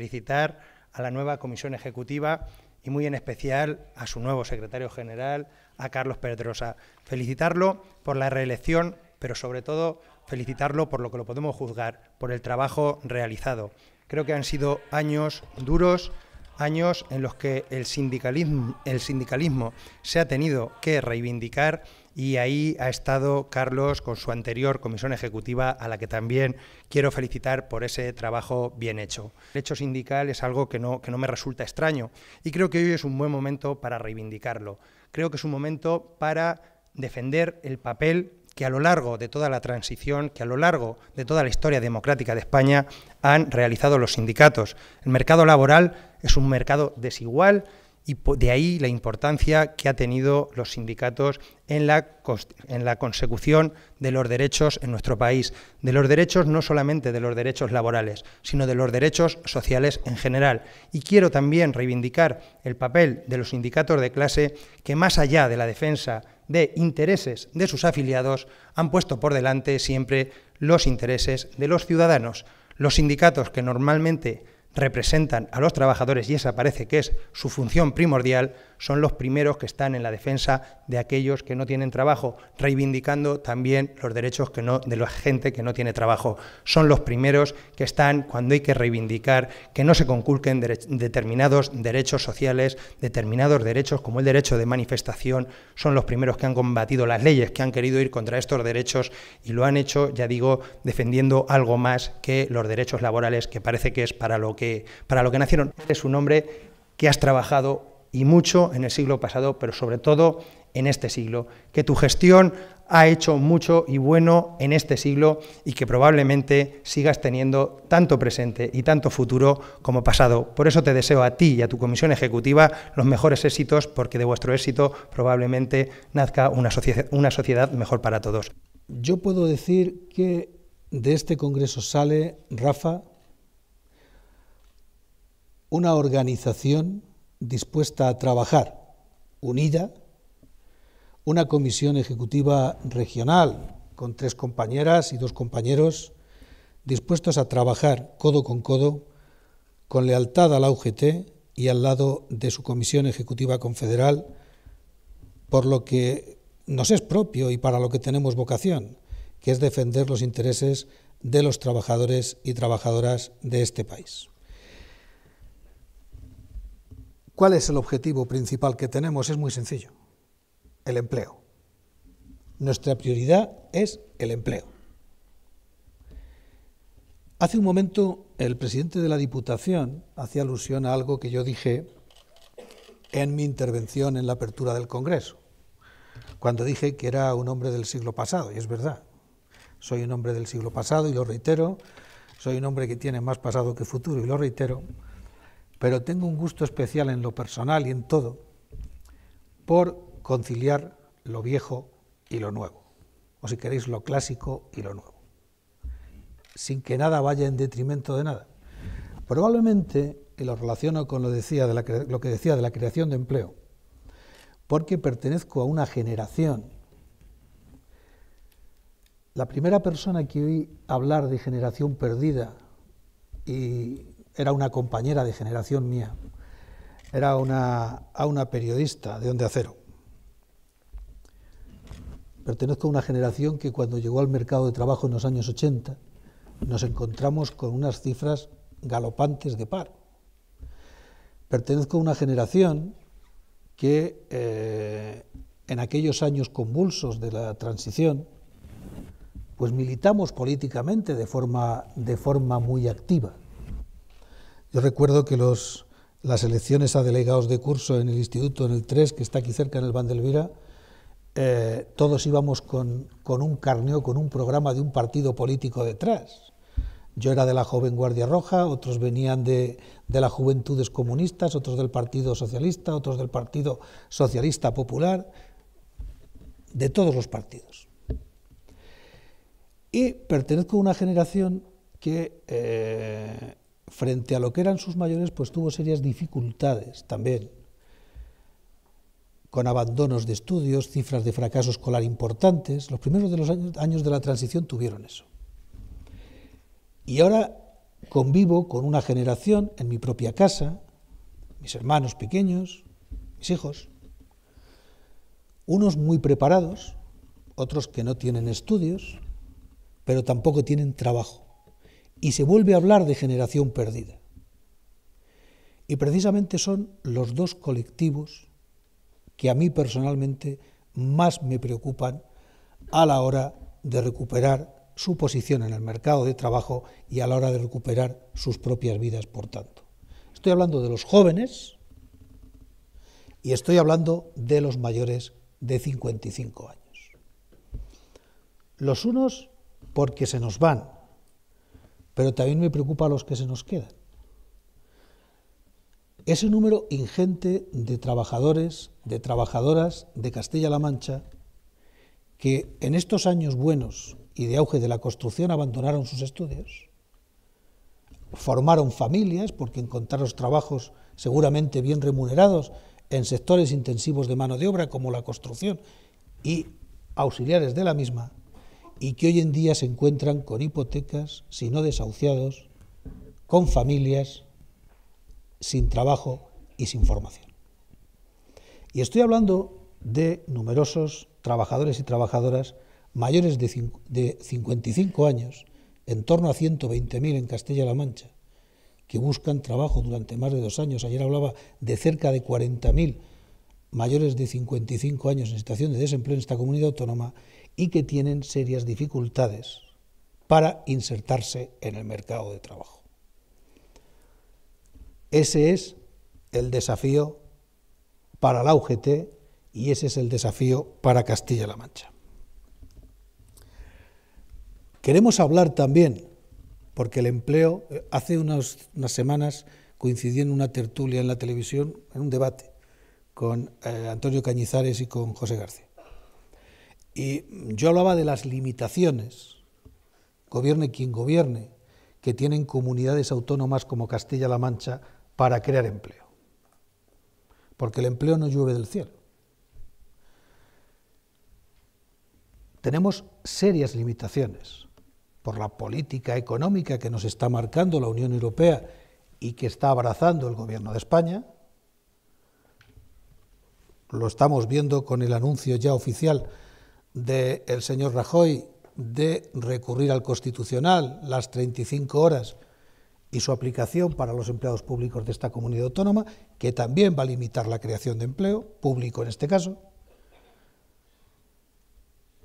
felicitar a la nueva comisión ejecutiva y muy en especial a su nuevo secretario general, a Carlos Pedrosa. Felicitarlo por la reelección, pero sobre todo felicitarlo por lo que lo podemos juzgar, por el trabajo realizado. Creo que han sido años duros, años en los que el sindicalismo, el sindicalismo se ha tenido que reivindicar y ahí ha estado Carlos con su anterior comisión ejecutiva a la que también quiero felicitar por ese trabajo bien hecho. El hecho sindical es algo que no, que no me resulta extraño y creo que hoy es un buen momento para reivindicarlo. Creo que es un momento para defender el papel que a lo largo de toda la transición, que a lo largo de toda la historia democrática de España han realizado los sindicatos. El mercado laboral es un mercado desigual y de ahí la importancia que han tenido los sindicatos en la, en la consecución de los derechos en nuestro país, de los derechos no solamente de los derechos laborales, sino de los derechos sociales en general. Y quiero también reivindicar el papel de los sindicatos de clase que más allá de la defensa de intereses de sus afiliados han puesto por delante siempre los intereses de los ciudadanos. Los sindicatos que normalmente representan a los trabajadores y esa parece que es su función primordial, son los primeros que están en la defensa de aquellos que no tienen trabajo, reivindicando también los derechos de la gente que no tiene trabajo. Son los primeros que están cuando hay que reivindicar que no se conculquen determinados derechos sociales, determinados derechos como el derecho de manifestación, son los primeros que han combatido las leyes, que han querido ir contra estos derechos y lo han hecho, ya digo, defendiendo algo más que los derechos laborales, que parece que es para lo que que, para lo que nacieron. es un hombre que has trabajado y mucho en el siglo pasado, pero sobre todo en este siglo, que tu gestión ha hecho mucho y bueno en este siglo y que probablemente sigas teniendo tanto presente y tanto futuro como pasado. Por eso te deseo a ti y a tu comisión ejecutiva los mejores éxitos, porque de vuestro éxito probablemente nazca una sociedad mejor para todos. Yo puedo decir que de este Congreso sale, Rafa, una organización dispuesta a trabajar unida, una comisión ejecutiva regional con tres compañeras y dos compañeros dispuestos a trabajar codo con codo, con lealtad a la UGT y al lado de su comisión ejecutiva confederal, por lo que nos es propio y para lo que tenemos vocación, que es defender los intereses de los trabajadores y trabajadoras de este país. ¿Cuál es el objetivo principal que tenemos? Es muy sencillo, el empleo. Nuestra prioridad es el empleo. Hace un momento el presidente de la Diputación hacía alusión a algo que yo dije en mi intervención en la apertura del Congreso, cuando dije que era un hombre del siglo pasado, y es verdad. Soy un hombre del siglo pasado y lo reitero, soy un hombre que tiene más pasado que futuro y lo reitero pero tengo un gusto especial en lo personal y en todo por conciliar lo viejo y lo nuevo, o si queréis lo clásico y lo nuevo, sin que nada vaya en detrimento de nada. Probablemente, y lo relaciono con lo, lo que decía de la creación de empleo, porque pertenezco a una generación la primera persona que oí hablar de generación perdida y era una compañera de generación mía, era una, a una periodista de donde acero. Pertenezco a una generación que cuando llegó al mercado de trabajo en los años 80 nos encontramos con unas cifras galopantes de par. Pertenezco a una generación que eh, en aquellos años convulsos de la transición, pues militamos políticamente de forma, de forma muy activa. Yo recuerdo que las elecciones a delegados de curso en el instituto, en el 3, que está aquí cerca en el Vandelvira, eh, todos íbamos con, un carneo, con un programa de un partido político detrás. Yo era de la joven Guardia Roja, otros venían de, las Juventudes Comunistas, otros del Partido Socialista, otros del Partido Socialista Popular, de todos los partidos. Y pertenezco a una generación que eh, frente a lo que eran sus mayores, pues tuvo serias dificultades también, con abandonos de estudios, cifras de fracaso escolar importantes. Los primeros de los años, de la transición tuvieron eso. Y ahora convivo con una generación en mi propia casa, mis hermanos pequeños, mis hijos, unos muy preparados, otros que no tienen estudios, pero tampoco tienen trabajo y se vuelve a hablar de generación perdida. Y precisamente son los dos colectivos que a mí personalmente más me preocupan a la hora de recuperar su posición en el mercado de trabajo y a la hora de recuperar sus propias vidas, por tanto. Estoy hablando de los jóvenes y estoy hablando de los mayores de 55 años. Los unos porque se nos van pero también me preocupa a los que se nos quedan. Ese número ingente de trabajadores, de trabajadoras de Castilla-La Mancha, que en estos años buenos y de auge de la construcción abandonaron sus estudios, formaron familias porque encontraron trabajos seguramente bien remunerados en sectores intensivos de mano de obra como la construcción y auxiliares de la misma, y que hoy en día se encuentran con hipotecas, si no desahuciados, con familias, sin trabajo y sin formación. Y estoy hablando de numerosos trabajadores y trabajadoras mayores de, de 55 años, en torno a 120.000 en Castilla-La Mancha, que buscan trabajo durante más de dos años. Ayer hablaba de cerca de 40.000 mayores de 55 años en situación de desempleo en esta comunidad autónoma y que tienen serias dificultades para insertarse en el mercado de trabajo. Ese es el desafío para la UGT y ese es el desafío para Castilla-La Mancha. Queremos hablar también, porque el empleo, eh, hace unas, semanas coincidió en una tertulia en la televisión, en un debate, con eh, Antonio Cañizares y con José García. Y yo hablaba de las limitaciones, gobierne quien gobierne, que tienen comunidades autónomas como Castilla-La Mancha para crear empleo. Porque el empleo no llueve del cielo. Tenemos serias limitaciones por la política económica que nos está marcando la Unión Europea y que está abrazando el Gobierno de España. Lo estamos viendo con el anuncio ya oficial del señor Rajoy de recurrir al Constitucional las 35 horas y su aplicación para los empleados públicos de esta comunidad autónoma, que también va a limitar la creación de empleo, público en este caso.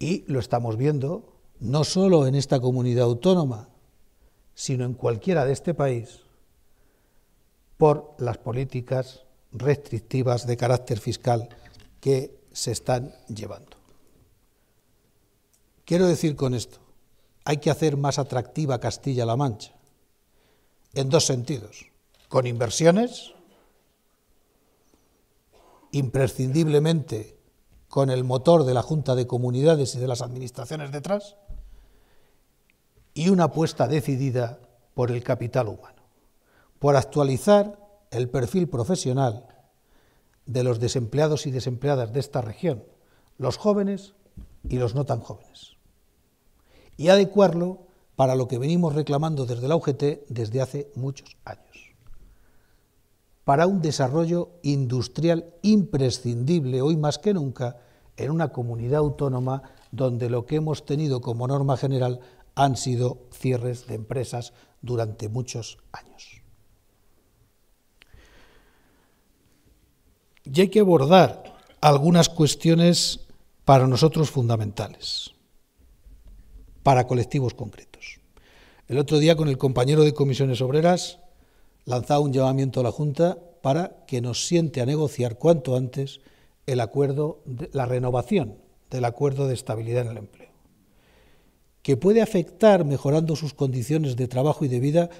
Y lo estamos viendo no solo en esta comunidad autónoma, sino en cualquiera de este país, por las políticas restrictivas de carácter fiscal que se están llevando. Quiero decir con esto, hay que hacer más atractiva Castilla-La Mancha, en dos sentidos, con inversiones, imprescindiblemente con el motor de la Junta de Comunidades y de las administraciones detrás, y una apuesta decidida por el capital humano, por actualizar el perfil profesional de los desempleados y desempleadas de esta región, los jóvenes y los no tan jóvenes y adecuarlo para lo que venimos reclamando desde la UGT desde hace muchos años. Para un desarrollo industrial imprescindible hoy más que nunca en una comunidad autónoma donde lo que hemos tenido como norma general han sido cierres de empresas durante muchos años. Y hay que abordar algunas cuestiones para nosotros fundamentales para colectivos concretos. El otro día con el compañero de comisiones obreras lanzaba un llamamiento a la Junta para que nos siente a negociar cuanto antes el acuerdo, de, la renovación del acuerdo de estabilidad en el empleo, que puede afectar mejorando sus condiciones de trabajo y de vida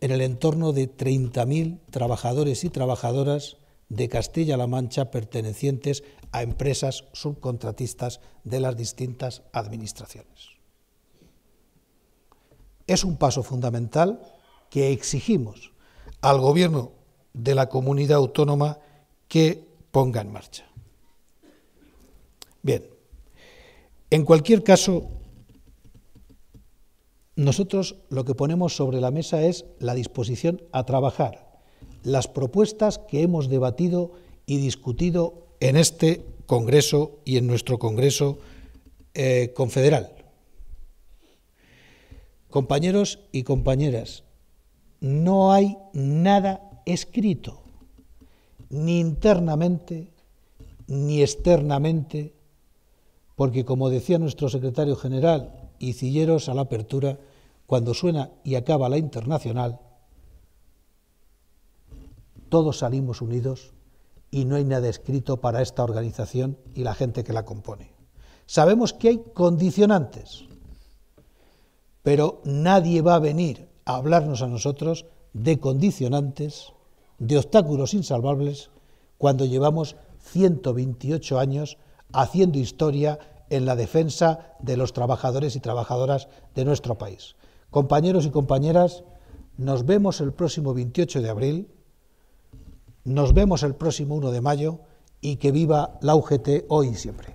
en el entorno de 30.000 trabajadores y trabajadoras de Castilla-La Mancha pertenecientes a empresas subcontratistas de las distintas administraciones. Es un paso fundamental que exigimos al Gobierno de la comunidad autónoma que ponga en marcha. Bien, en cualquier caso, nosotros lo que ponemos sobre la mesa es la disposición a trabajar las propuestas que hemos debatido y discutido en este Congreso y en nuestro Congreso eh, confederal. Compañeros y compañeras, no hay nada escrito, ni internamente ni externamente, porque como decía nuestro secretario general y Cilleros a la apertura, cuando suena y acaba la internacional, todos salimos unidos y no hay nada escrito para esta organización y la gente que la compone. Sabemos que hay condicionantes, pero nadie va a venir a hablarnos a nosotros de condicionantes, de obstáculos insalvables, cuando llevamos 128 años haciendo historia en la defensa de los trabajadores y trabajadoras de nuestro país. Compañeros y compañeras, nos vemos el próximo 28 de abril nos vemos el próximo 1 de mayo y que viva la UGT hoy y siempre.